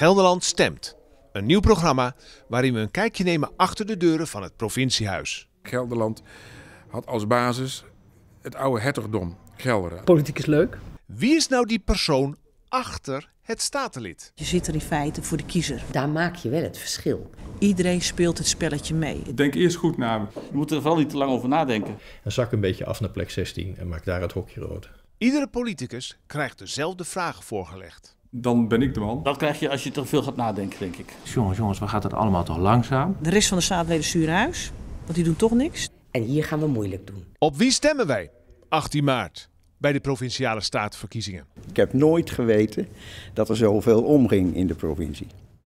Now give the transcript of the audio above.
Gelderland stemt. Een nieuw programma waarin we een kijkje nemen achter de deuren van het provinciehuis. Gelderland had als basis het oude hertogdom Gelderland. Politiek is leuk. Wie is nou die persoon achter het statenlid? Je zit er in feite voor de kiezer. Daar maak je wel het verschil. Iedereen speelt het spelletje mee. Denk eerst goed na. Je moet er vooral niet te lang over nadenken. En zak een beetje af naar plek 16 en maak daar het hokje rood. Iedere politicus krijgt dezelfde vragen voorgelegd dan ben ik de man. Dat krijg je als je te veel gaat nadenken, denk ik. Jongens, jongens, waar gaat het allemaal toch langzaam? De rest van de staatsleden sturen huis, want die doen toch niks. En hier gaan we moeilijk doen. Op wie stemmen wij? 18 maart bij de provinciale statenverkiezingen. Ik heb nooit geweten dat er zoveel omging in de provincie.